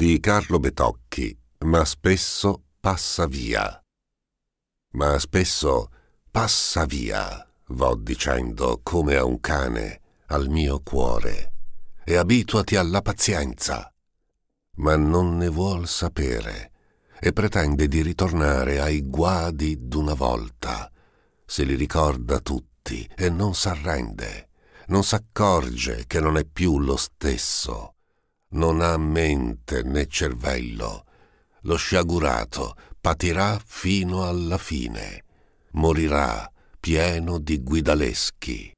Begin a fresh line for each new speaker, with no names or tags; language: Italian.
di Carlo Betocchi, ma spesso passa via. Ma spesso passa via, vo dicendo come a un cane al mio cuore, e abituati alla pazienza. Ma non ne vuol sapere e pretende di ritornare ai guadi d'una volta. Se li ricorda tutti e non s'arrende, non s'accorge che non è più lo stesso non ha mente né cervello. Lo sciagurato patirà fino alla fine, morirà pieno di guidaleschi.